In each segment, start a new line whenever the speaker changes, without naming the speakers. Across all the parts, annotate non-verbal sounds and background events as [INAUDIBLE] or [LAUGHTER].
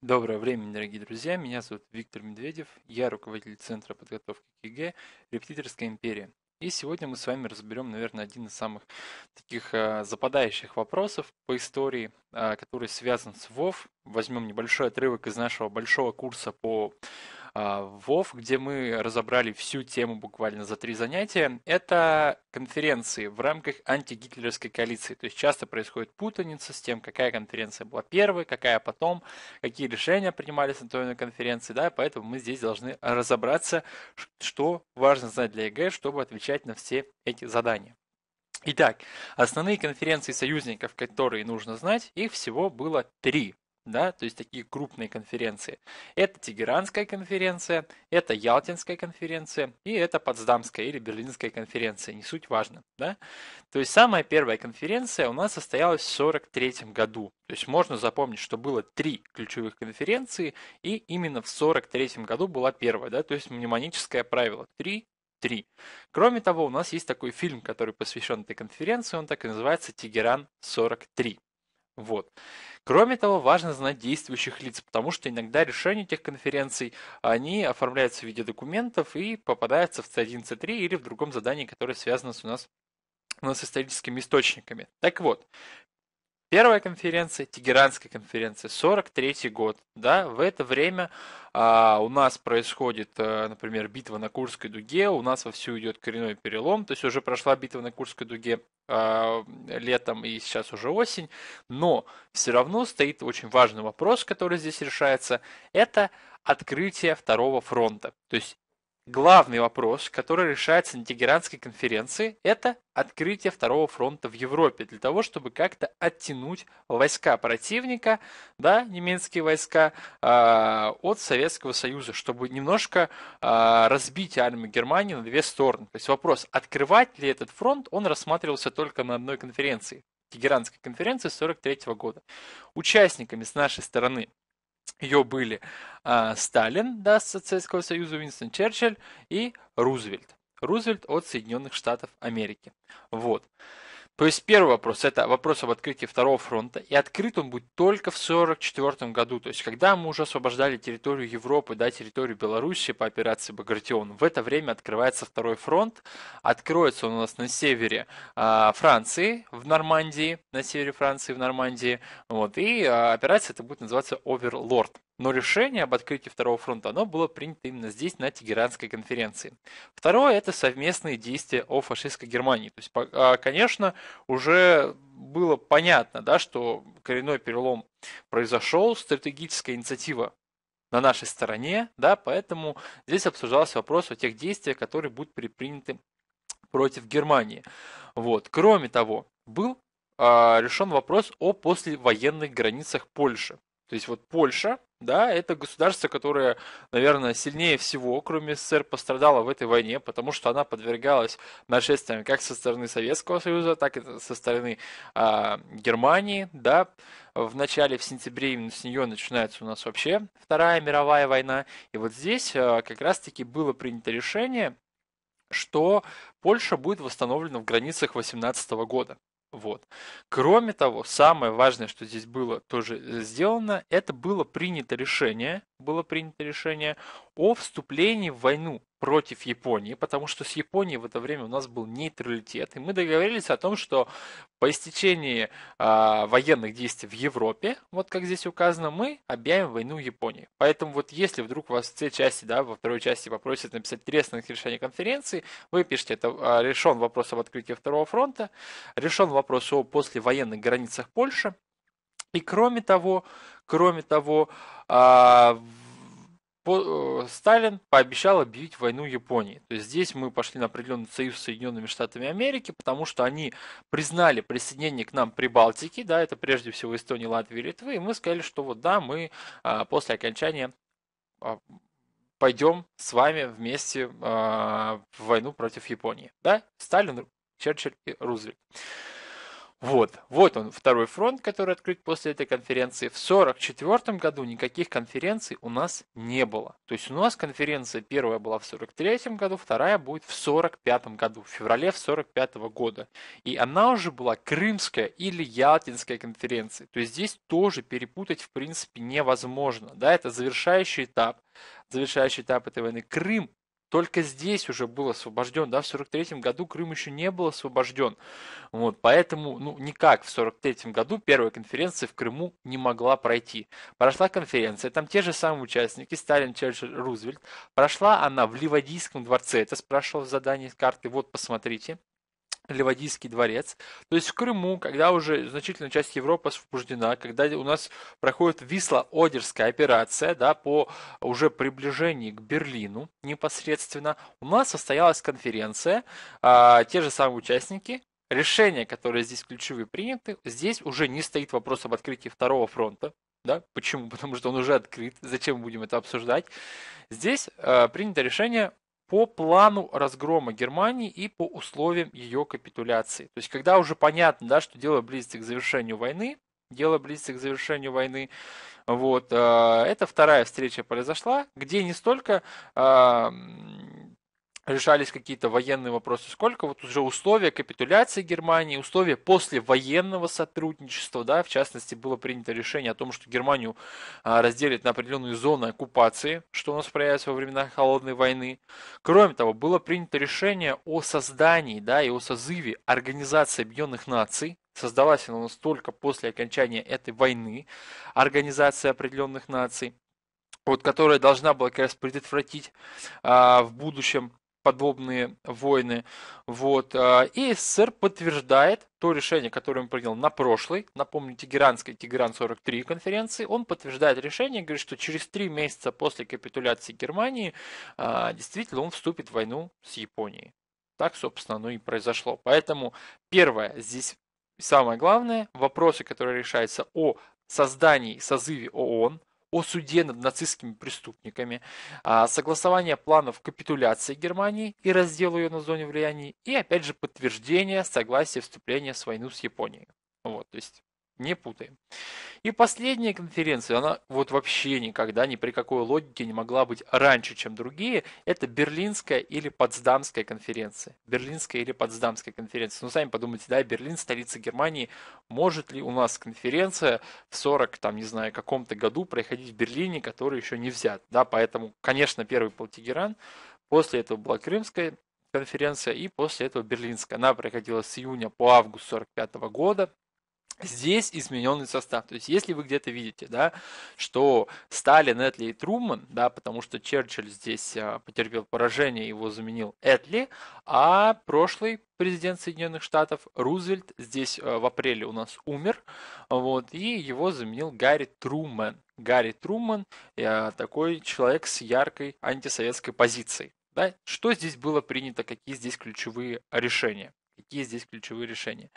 Доброе время, дорогие друзья! Меня зовут Виктор Медведев, я руководитель Центра подготовки к ЕГЭ «Репетиторская империя». И сегодня мы с вами разберем, наверное, один из самых таких а, западающих вопросов по истории, а, который связан с ВОВ. Возьмем небольшой отрывок из нашего большого курса по а, Вов, где мы разобрали всю тему буквально за три занятия. Это конференции в рамках антигитлеровской коалиции. То есть часто происходит путаница с тем, какая конференция была первой, какая потом, какие решения принимались на той или иной конференции. Да? Поэтому мы здесь должны разобраться, что важно знать для ЕГЭ, чтобы отвечать на все эти задания. Итак, основные конференции союзников, которые нужно знать, их всего было три да, то есть такие крупные конференции. Это Тегеранская конференция, это Ялтинская конференция и это Потсдамская или Берлинская конференция, не суть важно, да. То есть самая первая конференция у нас состоялась в 1943 году, то есть можно запомнить, что было три ключевых конференции и именно в 1943 году была первая, да, то есть мнемоническое правило 3 3. Кроме того, у нас есть такой фильм, который посвящен этой конференции, он так и называется «Тегеран 43». Вот. Кроме того, важно знать действующих лиц, потому что иногда решения этих конференций, они оформляются в виде документов и попадаются в C1, C3 или в другом задании, которое связано с у нас, у ну, нас историческими источниками. Так вот, первая конференция, Тегеранская конференция, 43 год. Да, в это время а, у нас происходит, а, например, битва на Курской дуге, у нас вовсю идет коренной перелом, то есть уже прошла битва на Курской дуге а, летом и сейчас уже осень, но все равно стоит очень важный вопрос, который здесь решается, это открытие второго фронта. То есть Главный вопрос, который решается на Тегеранской конференции, это открытие второго фронта в Европе для того, чтобы как-то оттянуть войска противника, да, немецкие войска, э, от Советского Союза, чтобы немножко э, разбить армию Германии на две стороны. То есть вопрос, открывать ли этот фронт, он рассматривался только на одной конференции. Тегеранской конференции 1943 года. Участниками с нашей стороны ее были э, Сталин да, от Советского Союза, Уинстон Черчилль и Рузвельт. Рузвельт от Соединенных Штатов Америки. Вот. То есть первый вопрос – это вопрос об открытии второго фронта, и открыт он будет только в 1944 году, то есть когда мы уже освобождали территорию Европы, да, территорию Белоруссии по операции «Багратион», в это время открывается второй фронт, откроется он у нас на севере э, Франции, в Нормандии, на севере Франции, в Нормандии, вот, и э, операция это будет называться «Оверлорд». Но решение об открытии второго фронта, оно было принято именно здесь, на Тегеранской конференции. Второе – это совместные действия о фашистской Германии. То есть, а, конечно, уже было понятно, да, что коренной перелом произошел, стратегическая инициатива на нашей стороне, да, поэтому здесь обсуждался вопрос о тех действиях, которые будут предприняты против Германии. Вот. Кроме того, был э, решен вопрос о послевоенных границах Польши. То есть вот Польша да, это государство, которое, наверное, сильнее всего, кроме СССР, пострадало в этой войне, потому что она подвергалась нашествиям как со стороны Советского Союза, так и со стороны э, Германии. Да, в начале, в сентябре именно с нее начинается у нас вообще Вторая мировая война. И вот здесь э, как раз-таки было принято решение, что Польша будет восстановлена в границах 18 года. Вот. Кроме того, самое важное, что здесь было тоже сделано, это было принято решение, было принято решение о вступлении в войну против Японии, потому что с Японией в это время у нас был нейтралитет, и мы договорились о том, что по истечении э, военных действий в Европе, вот как здесь указано, мы объявим войну Японии. Поэтому вот если вдруг вас в C части, да, во второй части попросят написать трестных решений конференции, вы пишете, это э, решен вопрос об открытии Второго фронта, решен вопрос о послевоенных границах Польши, и кроме того, кроме того, э, Э, Сталин пообещал объявить войну Японии. То есть здесь мы пошли на определенный союз с Соединенными Штатами Америки, потому что они признали присоединение к нам Прибалтики, да, это прежде всего Эстония, Латвия, Литва, и мы сказали, что вот да, мы а, после окончания а, пойдем с вами вместе а, в войну против Японии. Да? Сталин, Черчилль и Рузвельт. Вот, вот он, второй фронт, который открыт после этой конференции. В 1944 году никаких конференций у нас не было. То есть у нас конференция первая была в 1943 году, вторая будет в 1945 году, в феврале 1945 года. И она уже была Крымская или Ялтинская конференция. То есть здесь тоже перепутать в принципе невозможно. Да, это завершающий этап. Завершающий этап этой войны. Крым только здесь уже был освобожден, да, в 43 году Крым еще не был освобожден, вот, поэтому, ну, никак в 43 году первая конференция в Крыму не могла пройти. Прошла конференция, там те же самые участники, Сталин, Черчилль, Рузвельт, прошла она в Ливадийском дворце, это спрашивал в задании карты, вот, посмотрите, Ливадийский дворец. То есть в Крыму, когда уже значительная часть Европы освобождена, когда у нас проходит Висла-Одерская операция да, по уже приближении к Берлину непосредственно, у нас состоялась конференция, а, те же самые участники, решения, которые здесь ключевые приняты, здесь уже не стоит вопрос об открытии второго фронта, да? Почему? [LAUGHS] Потому что он уже открыт. Зачем будем это обсуждать? Здесь э, принято решение по плану разгрома Германии и по условиям ее капитуляции. То есть, когда уже понятно, да, что дело близится к завершению войны, дело близится к завершению войны, вот, э, это вторая встреча произошла, где не столько э, решались какие-то военные вопросы, сколько вот уже условия капитуляции Германии, условия послевоенного сотрудничества, да, в частности, было принято решение о том, что Германию а, разделят на определенные зоны оккупации, что у нас проявится во времена Холодной войны. Кроме того, было принято решение о создании, да, и о созыве Организации Объединенных Наций, создалась она у нас только после окончания этой войны, Организация Определенных Наций, вот, которая должна была как раз предотвратить а, в будущем подобные войны. Вот. А, и СССР подтверждает то решение, которое он принял на прошлой, напомню, Тегеранской, Тегеран-43 конференции, он подтверждает решение, говорит, что через три месяца после капитуляции Германии а, действительно он вступит в войну с Японией. Так, собственно, оно и произошло. Поэтому первое здесь самое главное, вопросы, которые решаются о создании, созыве ООН, о суде над нацистскими преступниками, а согласование планов капитуляции Германии и раздел ее на зоне влияния, и опять же подтверждение согласия вступления с войну с Японией. Вот, то есть не путаем. И последняя конференция, она вот вообще никогда ни при какой логике не могла быть раньше, чем другие, это Берлинская или Потсдамская конференция. Берлинская или Потсдамская конференция. Ну, сами подумайте, да, Берлин, столица Германии, может ли у нас конференция в 40, там, не знаю, каком-то году проходить в Берлине, который еще не взят, да, поэтому, конечно, первый был Тегеран, после этого была Крымская конференция и после этого Берлинская. Она проходила с июня по август 45 года, Здесь измененный состав. То есть, если вы где-то видите, да, что Сталин, Этли и Труман, да, потому что Черчилль здесь а, потерпел поражение, его заменил Этли, а прошлый президент Соединенных Штатов Рузвельт здесь а, в апреле у нас умер, вот, и его заменил Гарри Труман. Гарри Труман а, э, такой человек с яркой антисоветской позицией. Да? Что здесь было принято, какие здесь ключевые решения? какие здесь ключевые решения.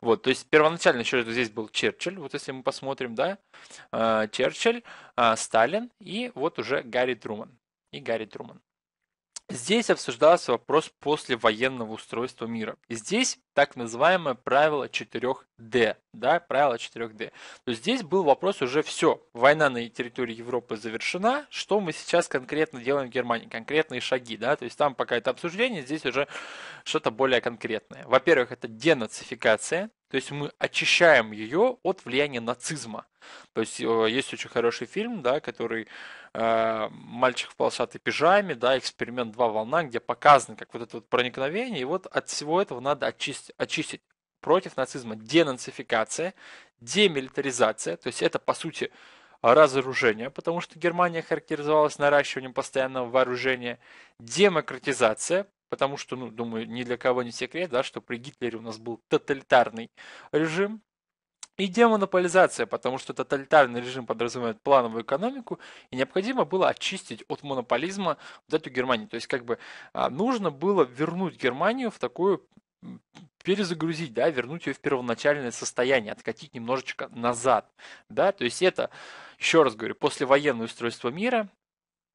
Вот, то есть первоначально еще здесь был Черчилль, вот если мы посмотрим, да, э, Черчилль, э, Сталин и вот уже Гарри Труман. И Гарри Труман. Здесь обсуждался вопрос после военного устройства мира. И здесь так называемое правило 4D. Да, правило 4D. То здесь был вопрос уже все. Война на территории Европы завершена. Что мы сейчас конкретно делаем в Германии? Конкретные шаги, да? То есть там пока это обсуждение, здесь уже что-то более конкретное. Во-первых, это денацификация. То есть мы очищаем ее от влияния нацизма. То есть есть очень хороший фильм, да, который э, «Мальчик в полосатой пижаме», да, «Эксперимент. Два волна», где показано, как вот это вот проникновение, и вот от всего этого надо очистить, очистить против нацизма денацификация, демилитаризация, то есть это, по сути, разоружение, потому что Германия характеризовалась наращиванием постоянного вооружения, демократизация, потому что, ну, думаю, ни для кого не секрет, да, что при Гитлере у нас был тоталитарный режим, и демонополизация, потому что тоталитарный режим подразумевает плановую экономику, и необходимо было очистить от монополизма вот эту Германию. То есть как бы а, нужно было вернуть Германию в такую перезагрузить, да, вернуть ее в первоначальное состояние, откатить немножечко назад, да, то есть это, еще раз говорю, послевоенное устройство мира,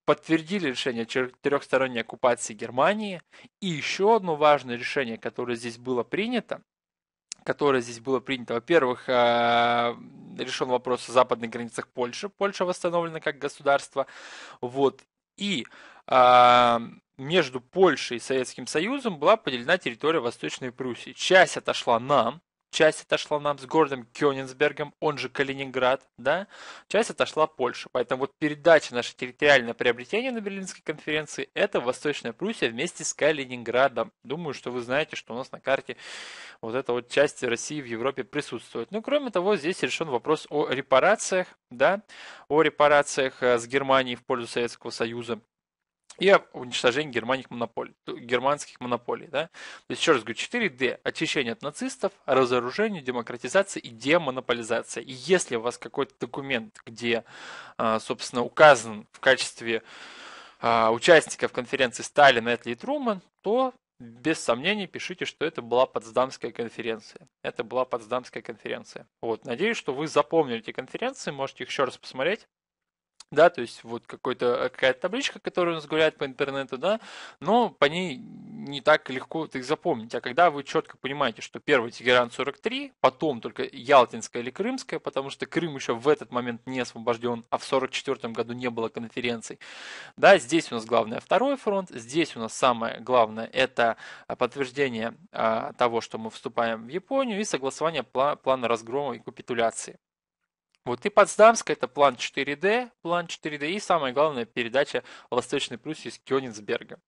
подтвердили решение трехсторонней оккупации Германии, и еще одно важное решение, которое здесь было принято, которое здесь было принято. Во-первых, э, решен вопрос о западных границах Польши. Польша восстановлена как государство. Вот. И э, между Польшей и Советским Союзом была поделена территория Восточной Пруссии. Часть отошла нам, часть отошла нам с городом Кёнигсбергом, он же Калининград, да, часть отошла Польша. Поэтому вот передача наше территориальное приобретение на Берлинской конференции – это Восточная Пруссия вместе с Калининградом. Думаю, что вы знаете, что у нас на карте вот эта вот часть России в Европе присутствует. Ну, кроме того, здесь решен вопрос о репарациях, да, о репарациях э, с Германией в пользу Советского Союза и уничтожение германских монополий, германских монополий. Да? То есть, еще раз говорю, 4D – очищение от нацистов, разоружение, демократизация и демонополизация. И если у вас какой-то документ, где, а, собственно, указан в качестве а, участников конференции Сталин, Этли и Труман, то без сомнений пишите, что это была Потсдамская конференция. Это была Потсдамская конференция. Вот, надеюсь, что вы запомнили эти конференции, можете их еще раз посмотреть да, то есть вот какой-то, э, какая-то табличка, которая у нас гуляет по интернету, да, но по ней не так легко их запомнить. А когда вы четко понимаете, что первый Тегеран 43, потом только Ялтинская или Крымская, потому что Крым еще в этот момент не освобожден, а в 44 году не было конференций, да, здесь у нас главное второй фронт, здесь у нас самое главное это подтверждение а, того, что мы вступаем в Японию и согласование пла- плана разгрома и капитуляции. Вот и Потсдамская это план 4D, план 4D и, самое главное, передача Восточной Пруссии с Кёнигсбергом.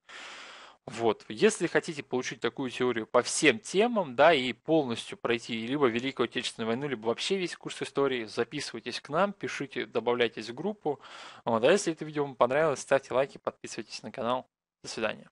Вот. Если хотите получить такую теорию по всем темам, да, и полностью пройти либо Великую Отечественную войну, либо вообще весь курс истории, записывайтесь к нам, пишите, добавляйтесь в группу. Вот. А если это видео вам понравилось, ставьте лайки, подписывайтесь на канал. До свидания.